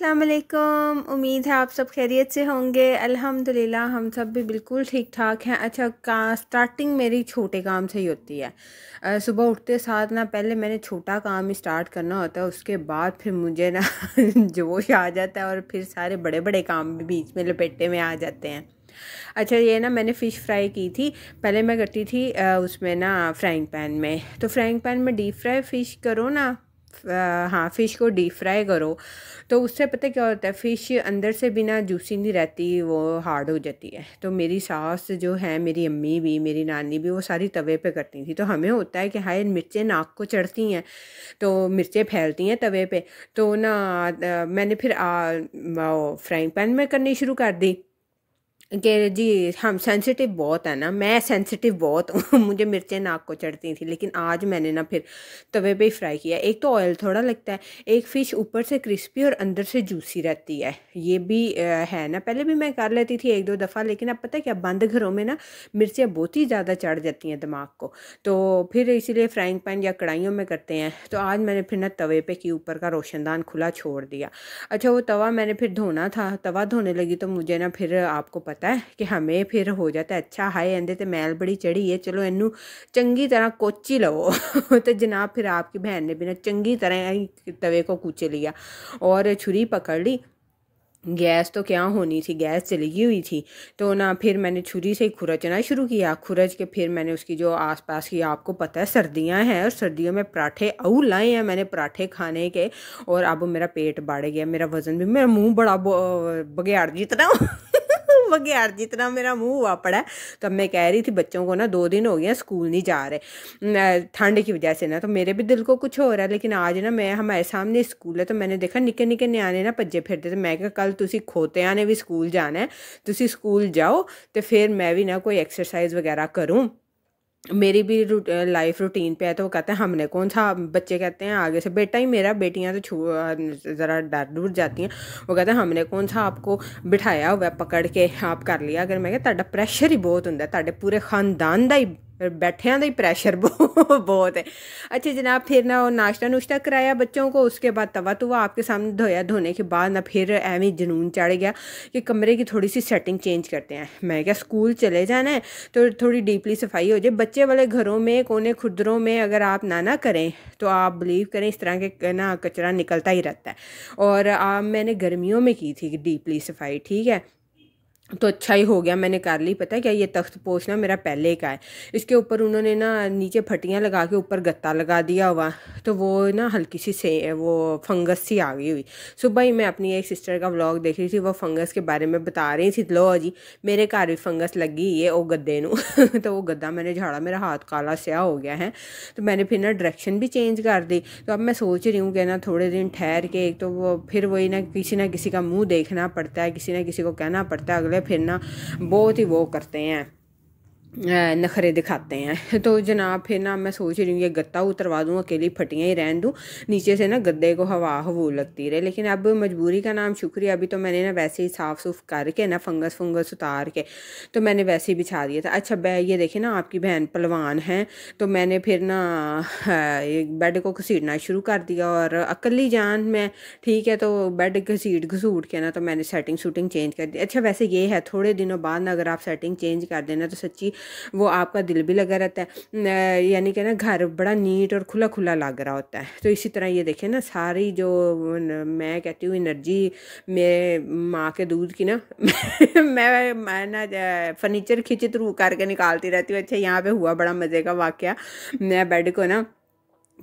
असलम उम्मीद है आप सब खैरियत से होंगे अल्हम्दुलिल्लाह हम सब भी बिल्कुल ठीक ठाक हैं अच्छा का स्टार्टिंग मेरी छोटे काम से ही होती है सुबह उठते साथ ना पहले मैंने छोटा काम ही स्टार्ट करना होता है उसके बाद फिर मुझे ना जोश आ जाता है और फिर सारे बड़े बड़े काम भी बीच में लपेटे में आ जाते हैं अच्छा ये ना मैंने फ़िश फ्राई की थी पहले मैं करती थी उसमें ना फ्राइंग पैन में तो फ्राइंग पैन में डीप फ्राई फ़िश करो ना हाँ फ़िश को डीप फ्राई करो तो उससे पता क्या होता है फ़िश अंदर से बिना जूसी नहीं रहती वो हार्ड हो जाती है तो मेरी सास जो है मेरी अम्मी भी मेरी नानी भी वो सारी तवे पे करती थी तो हमें होता है कि हाय मिर्चें नाक को चढ़ती हैं तो मिर्चें फैलती हैं तवे पे तो ना मैंने फिर फ्राइंग पैन में करनी शुरू कर दी कि जी हम सेंसिटिव बहुत है ना मैं सेंसिटिव बहुत हूँ मुझे मिर्चें नाक को चढ़ती थी लेकिन आज मैंने ना फिर तवे पे ही फ्राई किया एक तो ऑयल थोड़ा लगता है एक फ़िश ऊपर से क्रिस्पी और अंदर से जूसी रहती है ये भी है ना पहले भी मैं कर लेती थी एक दो दफ़ा लेकिन अब पता है क्या बंद घरों में ना मिर्चें बहुत ही ज़्यादा चढ़ जाती हैं दिमाग को तो फिर इसीलिए फ्राइंग पैन या कढ़ाइयों में करते हैं तो आज मैंने फिर ना तवे पर की ऊपर का रोशनदान खुला छोड़ दिया अच्छा वो तवा मैंने फिर धोना था तवा धोने लगी तो मुझे ना फिर आपको पता लगता है कि हमें फिर हो जाता है अच्छा हाय ਇਹਦੇ तो मैल बड़ी चढ़ी है चलो ਇਹਨੂੰ ਚੰਗੀ तरह कोची लवो तो जनाब फिर आपकी बहन ने बिना चंगी तरह तवे को कूचे लिया और छुरी पकड़ ली गैस तो क्या होनी थी गैस चली गई हुई थी तो ना फिर मैंने छुरी से ही खुरचना शुरू किया खुरच के फिर मैंने उसकी जो आसपास की आपको पता है सर्दियां हैं और सर्दियों में पराठे औ लाए हैं मैंने पराठे खाने के और अब मेरा पेट बढ़ गया मेरा वज़न भी मेरा मुंह बड़ा बगैड़ जितना लगभग जितना मेरा मुंह हुआ पड़ा तो मैं कह रही थी बच्चों को ना दो दिन हो गया स्कूल नहीं जा रहे ठंड की वजह से ना तो मेरे भी दिल को कुछ हो रहा है लेकिन आज ना मैं हमारे सामने स्कूल है तो मैंने देखा निके निके न्याने ना भजे फिरते तो मैं क्या कल तुम खोतिया ने भी स्कूल जाना है तुम स्कूल जाओ तो फिर मैं भी ना कोई एक्सरसाइज वगैरह करूँ मेरी भी रूट, लाइफ रूटीन पे है तो वो कहते हैं हमने कौन सा बच्चे कहते हैं आगे से बेटा ही मेरा बेटियां तो छू ज़रा डर डूर जाती हैं वो कहते हैं हमने कौन सा आपको बिठाया हुआ पकड़ के आप कर लिया अगर मैं क्या प्रेशर ही बहुत होंगे पूरे खानदान का ही बैठे बैठियाँ ही प्रैशर प्रेशर बहुत है अच्छा जनाब फिर ना नाश्ता नुश्ता कराया बच्चों को उसके बाद तवा तवा आपके सामने धोया धोने के बाद ना फिर एवं जुनून चढ़ गया कि कमरे की थोड़ी सी सेटिंग चेंज करते हैं मैं क्या स्कूल चले जाना है तो थोड़ी डीपली सफाई हो जाए बच्चे वाले घरों में कोने खुदरों में अगर आप ना ना करें तो आप बिलीव करें इस तरह के ना कचरा निकलता ही रहता है और आ, मैंने गर्मियों में की थी डीपली सफाई ठीक है तो अच्छा ही हो गया मैंने कर ली पता है क्या ये तख्त पोश ना मेरा पहले का है इसके ऊपर उन्होंने ना नीचे फटियाँ लगा के ऊपर गत्ता लगा दिया हुआ तो वो ना हल्की सी से वो फंगस सी आ गई हुई सुबह ही मैं अपनी एक सिस्टर का व्लॉग देख रही थी वो फंगस के बारे में बता रही थी लो जी मेरे घर भी फंगस लगी है वो गद्दे न तो वो गद्दा मैंने झाड़ा मेरा हाथ काला स्या हो गया है तो मैंने फिर ना डायरेक्शन भी चेंज कर दी तो अब मैं सोच रही हूँ कि ना थोड़े दिन ठहर के एक तो वो फिर वही ना किसी ना किसी का मुँह देखना पड़ता है किसी ना किसी को कहना पड़ता है अगले फिरना बहुत ही वो करते हैं नखरे दिखाते हैं तो जनाब फिर ना मैं सोच रही हूँ ये गत्ता उतरवा दूँ अकेली फटियाँ ही रहन दूँ नीचे से ना गद्दे को हवा हवू लगती रहे लेकिन अब मजबूरी का नाम शुक्रिया अभी तो मैंने ना वैसे ही साफ़ सूफ करके ना फंगस फंगस उतार के तो मैंने वैसे ही बिछा दिया था अच्छा बै ये देखे ना आपकी बहन पलवान है तो मैंने फिर ना बेड को घसीटना शुरू कर दिया और अकली जान मैं ठीक है तो बेड घसीट घसूट के ना तो मैंने सेटिंग शूटिंग चेंज कर दी अच्छा वैसे ये है थोड़े दिनों बाद ना अगर आप सेटिंग चेंज कर देना तो सच्ची वो आपका दिल भी लगा रहता है यानी कि ना घर बड़ा नीट और खुला खुला लग रहा होता है तो इसी तरह ये देखें ना सारी जो मैं कहती हूँ एनर्जी मेरे माँ के दूध की ना मैं मैं ना फर्नीचर खिंचित रू करके निकालती रहती हूँ अच्छा यहाँ पे हुआ बड़ा मज़े का वाक्य मैं बेड को ना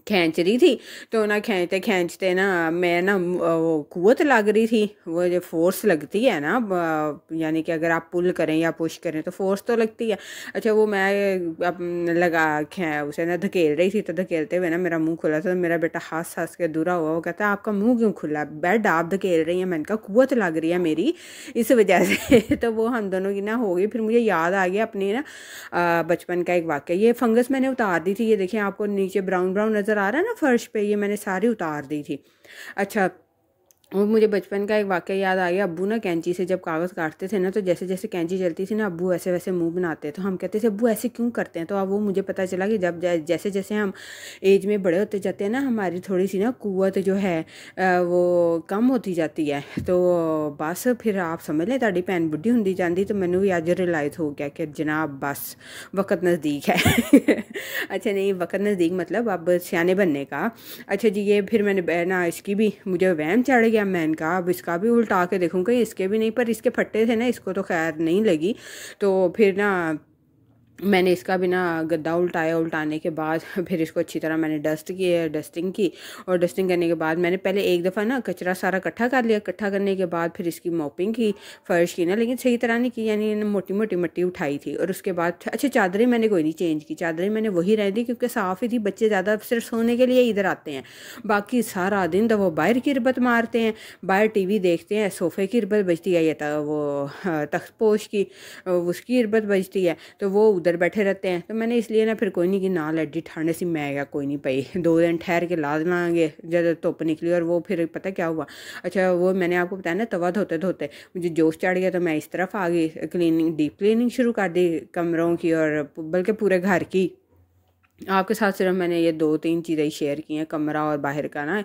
खींच रही थी तो ना खींचते खींचते ना मैं ना वो कुत लग रही थी वो जो फोर्स लगती है ना यानी कि अगर आप पुल करें या पुश करें तो फोर्स तो लगती है अच्छा वो मैं लगा उसे ना धकेल रही थी तो धकेलते हुए ना मेरा मुंह खुला था तो मेरा बेटा हंस हंस के दूरा हुआ वो कहता है आपका मुंह क्यों खुला बेड आप धकेल रही हैं मैंने कहा कुत लग रही है मेरी इस वजह से तो वो हम दोनों की ना हो गई फिर मुझे याद आ गया अपनी ना बचपन का एक वाक्य ये फंगस मैंने उतार दी थी ये देखें आपको नीचे ब्राउन ब्राउन नज़र नज़र आ रहा है ना फर्श पे ये मैंने सारी उतार दी थी अच्छा और मुझे बचपन का एक वाक्य याद आ गया अबू ना कैंची से जब कागज़ काटते थे ना तो जैसे जैसे कैंची चलती थी ना अब्बू ऐसे वैसे मुंह बनाते तो हम कहते थे अब्बू ऐसे क्यों करते हैं तो अब वो मुझे पता चला कि जब जैसे जैसे हम एज में बड़े होते जाते हैं ना हमारी थोड़ी सी ना कुत जो है वो कम होती जाती है तो बस फिर आप समझ लें ताकि भैन बुढ़ी होंगी जाती तो मैंने भी अज रिलाइज हो गया कि जनाब बस वक्त नज़दीक है अच्छा नहीं वक्त नज़दीक मतलब अब सियाने बनने का अच्छा जी ये फिर मैंने ना इसकी भी मुझे वहम चढ़ गया लिया मैंने कहा अब इसका भी उल्टा के देखूँ कहीं इसके भी नहीं पर इसके फट्टे थे ना इसको तो खैर नहीं लगी तो फिर ना मैंने इसका बिना गद्दा उल्टाया उल्टाने के बाद फिर इसको अच्छी तरह मैंने डस्ट की है डस्टिंग की और डस्टिंग करने के बाद मैंने पहले एक दफ़ा ना कचरा सारा इकट्ठा कर लिया इकट्ठा करने के बाद फिर इसकी मॉपिंग की फर्श की ना लेकिन सही तरह नहीं की यानी मोटी मोटी मट्टी उठाई थी और उसके बाद अच्छा चादरें मैंने कोई नहीं चेंज की चादरें मैंने वही रह दी क्योंकि साफ़ ही थी बच्चे ज़्यादा सिर्फ सोने के लिए इधर आते हैं बाकी सारा दिन तो वो बाहर की रबत मारते हैं बाहर टी वी देखते हैं सोफ़े की रबत बजती है या तो वो हाँ, तख्तपोश की उसकी रबत बजती है तो वो उधर उधर बैठे रहते हैं तो मैंने इसलिए ना फिर कोई नहीं कि ना एडी ठंड सी मैं गया कोई नहीं पाई दो दिन ठहर के ला लाएंगे जब धुप निकली और वो फिर पता क्या हुआ अच्छा वो मैंने आपको बताया ना तवा धोते धोते मुझे जोश चढ़ गया तो मैं इस तरफ आ गई क्लीनिंग डीप क्लीनिंग शुरू कर दी कमरों की और बल्कि पूरे घर की आपके साथ सिर्फ मैंने ये दो तीन चीज़ें शेयर की हैं कमरा और बाहर का ना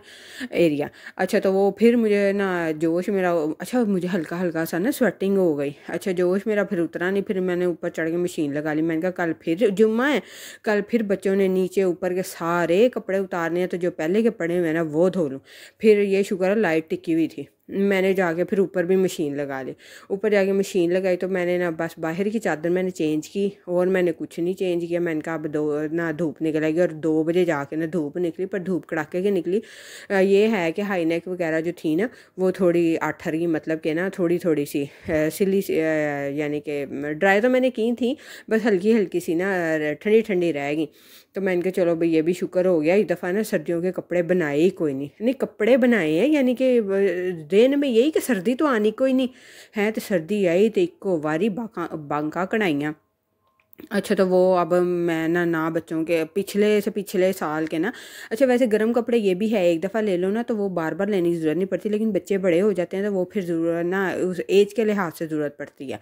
एरिया अच्छा तो वो फिर मुझे ना जोश मेरा अच्छा मुझे हल्का हल्का सा ना स्वेटिंग हो गई अच्छा जोश मेरा फिर उतरा नहीं फिर मैंने ऊपर चढ़ के मशीन लगा ली मैंने कहा कल फिर जुम्मा है कल फिर बच्चों ने नीचे ऊपर के सारे कपड़े उतारने हैं तो जो पहले के पड़े हुए हैं ना वो धो लूँ फिर ये शुक्र लाइट टिकी हुई थी मैंने जाके फिर ऊपर भी मशीन लगा ली ऊपर जाके मशीन लगाई तो मैंने ना बस बाहर की चादर मैंने चेंज की और मैंने कुछ नहीं चेंज किया मैंने कहा अब दो ना धूप निकल आएगी और दो बजे जाके ना धूप निकली पर धूप कड़ाके के निकली ये है कि हाईनेक वगैरह जो थी ना वो थोड़ी आठर की मतलब के ना थोड़ी थोड़ी सी सिली यानी कि ड्राई तो मैंने की थी बस हल्की हल्की सी ना ठंडी ठंडी रहेगी तो मैंने कहा चलो भाई ये भी शुक्र हो गया इस दफ़ा ना सर्दियों के कपड़े बनाए ही कोई नहीं नहीं कपड़े बनाए हैं यानी कि दिन में यही कि सर्दी तो आनी कोई नहीं है तो सर्दी आई तो इको बारी बांका बांका कढ़ाइयाँ अच्छा तो वो अब मैं ना ना बच्चों के पिछले से पिछले साल के ना अच्छा वैसे गर्म कपड़े ये भी है एक दफ़ा ले लो ना तो वो बार बार लेने की ज़रूरत नहीं पड़ती लेकिन बच्चे बड़े हो जाते हैं तो वो फिर ज़रूरत ना उस एज के लिहाज से ज़रूरत पड़ती है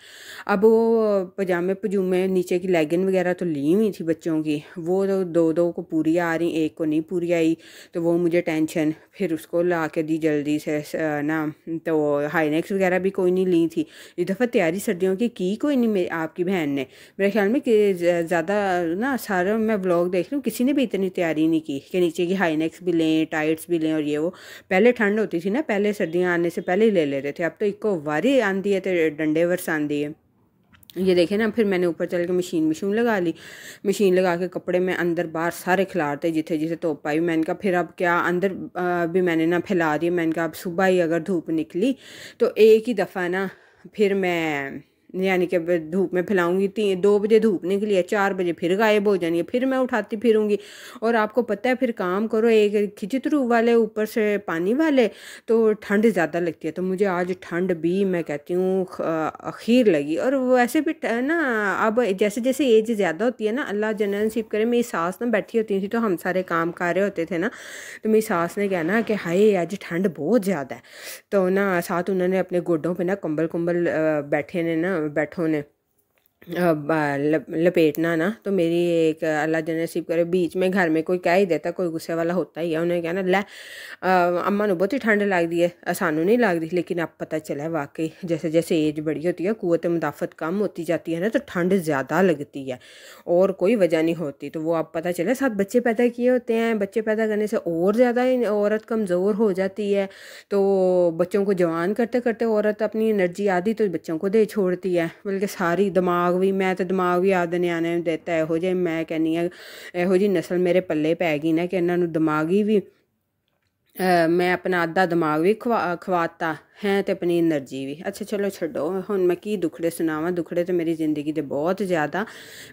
अब वो पजामे पजूमे नीचे की लेगिन वगैरह तो ली हुई थी बच्चों की वो तो दो दो को पूरी आ रही एक को नहीं पूरी आई तो वो मुझे टेंशन फिर उसको ला के दी जल्दी से ना तो हाईनेक्स वगैरह भी कोई नहीं ली थी इस दफ़ा तैयारी सर्दियों की की कोई नहीं आपकी बहन ने मेरे ख्याल में कि ज़्यादा ना सारा मैं ब्लॉग देख रही हूँ किसी ने भी इतनी तैयारी नहीं की कि नीचे की हाईनेक्स भी लें टाइट्स भी लें और ये वो पहले ठंड होती थी ना पहले सर्दियाँ आने से पहले ही ले लेते थे अब तो इको वारी आंदी है तो डंडे वर्स आंदी है ये देखे ना फिर मैंने ऊपर चल के मशीन मशीन लगा ली मशीन लगा के कपड़े में अंदर बाहर सारे खिलाड़ते जिथे जिथे तो पाई मैंने कहा फिर अब क्या अंदर भी मैंने ना फैला दिया मैंने कहा अब सुबह ही अगर धूप निकली तो एक ही दफ़ा ना फिर मैं यानी कि धूप में फैलाऊंगी तीन दो बजे धूप निकली है चार बजे फिर गायब हो जानी है फिर मैं उठाती फिरूंगी और आपको पता है फिर काम करो एक खिचतरू वाले ऊपर से पानी वाले तो ठंड ज़्यादा लगती है तो मुझे आज ठंड भी मैं कहती हूँ अखीर लगी और वैसे भी ना अब जैसे जैसे एज ज़्यादा होती है ना अल्लाह जन नसीब करे मेरी सास ना बैठी होती थी तो हम सारे काम कर रहे होते थे ना तो मेरी सास ने कहना कि हाई आज ठंड बहुत ज़्यादा है तो ना साथ उन्होंने अपने गोडों पर ना कंबल कुंबल बैठे ने ना बैठो ने लपेटना ना तो मेरी एक अल्लाह जन नसीब करे बीच में घर में कोई कह ही देता कोई गुस्से वाला होता ही है उन्हें कहना लै अम्मा ने बहुत ही ठंड लगती है सानू नहीं लगती लेकिन अब पता चला है वाकई जैसे जैसे एज बड़ी होती है कुत मुदाफ़त कम होती जाती है ना तो ठंड ज़्यादा लगती है और कोई वजह नहीं होती तो वो अब पता चला साथ बच्चे पैदा किए होते हैं बच्चे पैदा करने से और ज़्यादा औरत कमज़ोर हो जाती है तो बच्चों को जवान करते करते औरत अपनी एनर्जी आधी तो बच्चों को दे छोड़ती है बल्कि सारी दिमाग ਦਿਮਾਗ ਵੀ ਮੈਂ ਤਾਂ ਦਿਮਾਗ ਵੀ ਆਪਦੇ ਨਿਆਣੇ ਨੂੰ ਦਿੱਤਾ ਇਹੋ ਜੇ ਮੈਂ ਕਹਿੰਨੀ ਆ ਇਹੋ ਜੀ ਨਸਲ ਮੇਰੇ ਪੱਲੇ ਪੈ ਗਈ ਨਾ ਕਿ ਇਹਨਾਂ ਨੂੰ ਦਿਮਾਗੀ ਵੀ ਮੈਂ ਆਪਣਾ ਅੱਧਾ ਦਿਮਾਗ ਵੀ ਖਵਾਤਾ ਹੈ ਤੇ ਆਪਣੀ એનર્ਜੀ ਵੀ ਅੱਛਾ ਚਲੋ ਛੱਡੋ ਹੁਣ ਮੈਂ ਕੀ ਦੁਖੜੇ ਸੁਣਾਵਾਂ ਦੁਖੜੇ ਤੇ ਮੇਰੀ ਜ਼ਿੰਦਗੀ ਦੇ ਬਹੁਤ ਜ਼ਿਆਦਾ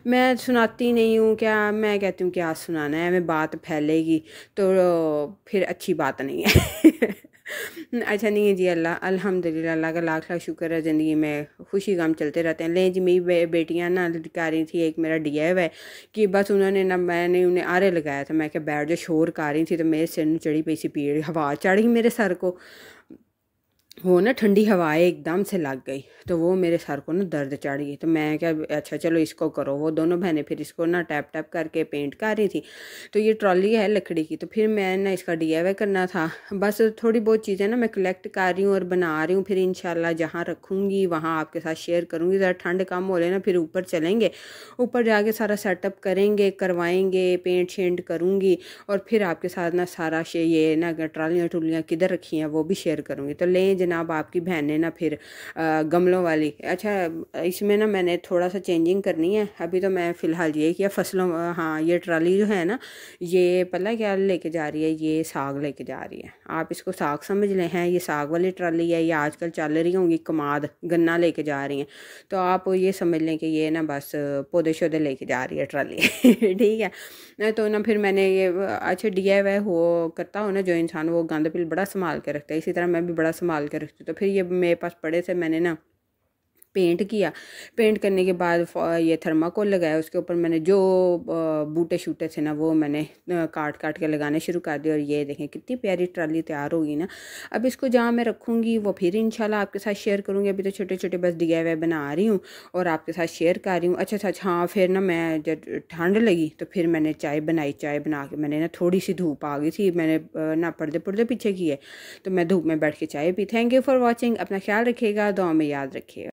ਮੈਂ ਸੁਣਾਤੀ ਨਹੀਂ ਹੂੰ ਕਿ ਮੈਂ ਕਹਤੀ ਹੂੰ ਕਿ ਆ ਸੁਣਾਣਾ ਹੈ ਐਵੇਂ ਬਾਤ ਫੈਲੇਗੀ ਤੋ ਫਿਰ ਅੱਛੀ ਬਾਤ ਨਹੀਂ ਹੈ अच्छा नहीं है जी अल्लाह अल्हम्दुलिल्लाह अल्लाह का लाख लाख शुक्र है ज़िंदगी में खुशी गम चलते रहते हैं ले जी मेरी बे, बेटियाँ ना कह रही थी एक मेरा डी है कि बस उन्होंने ना मैंने उन्हें आरे लगाया था मैं क्या बैठ जो शोर कर रही थी तो मेरे सिर में चढ़ी पई सी पीड़ हवा चढ़ गई मेरे सर को वो ना ठंडी हवाएं एकदम से लग गई तो वो मेरे सर को ना दर्द चढ़ गई तो मैं क्या अच्छा चलो इसको करो वो दोनों बहनें फिर इसको ना टैप टैप करके पेंट कर रही थी तो ये ट्रॉली है लकड़ी की तो फिर मैं ना इसका डी करना था बस थोड़ी बहुत चीज़ें ना मैं कलेक्ट कर रही हूँ और बना रही हूँ फिर इन जहाँ रखूँगी वहाँ आपके साथ शेयर करूँगी ज़रा ठंड कम हो रही ना फिर ऊपर चलेंगे ऊपर जाके सारा सेटअप करेंगे करवाएँगे पेंट शेंट करूँगी और फिर आपके साथ ना सारा ये ना ट्रालियाँ टुलियाँ किधर रखी हैं वो भी शेयर करूँगी तो लें ना अब आपकी बहन ने ना फिर गमलों वाली अच्छा इसमें ना मैंने थोड़ा सा चेंजिंग करनी है अभी तो मैं फ़िलहाल ये किया फसलों हाँ ये ट्राली जो है ना ये पता क्या लेके जा रही है ये साग लेके जा रही है आप इसको साग समझ लें हैं ये साग वाली ट्राली है ये आजकल चल रही होंगी कमाद गन्ना लेके जा रही हैं तो आप ये समझ लें कि ये ना बस पौधे शौधे लेके जा रही है ट्राली ठीक है तो ना फिर मैंने ये अच्छे डी आई वाई हो करता हो ना जो इंसान वो गंद पिल बड़ा संभाल के रखता है इसी तरह मैं भी बड़ा संभाल निकाल के रखती हूँ तो फिर ये मेरे पास पड़े थे मैंने ना पेंट किया पेंट करने के बाद ये थर्माकोल लगाया उसके ऊपर मैंने जो बूटे शूटे थे ना वो मैंने काट काट के लगाने शुरू कर दिए और ये देखें कितनी प्यारी ट्राली तैयार होगी ना अब इसको जहाँ मैं रखूँगी वो फिर इंशाल्लाह आपके साथ शेयर करूँगी अभी तो छोटे छोटे बस डिगे वे बना रही हूँ और आपके साथ शेयर कर रही हूँ अच्छा अच्छा हाँ फिर ना मैं जब ठंड लगी तो फिर मैंने चाय बनाई चाय बना के मैंने ना थोड़ी सी धूप आ गई थी मैंने ना पर्दे पर्दे पीछे किए तो मैं धूप में बैठ के चाय पी थैंक यू फॉर वॉचिंग अपना ख्याल रखिएगा दो में याद रखिएगा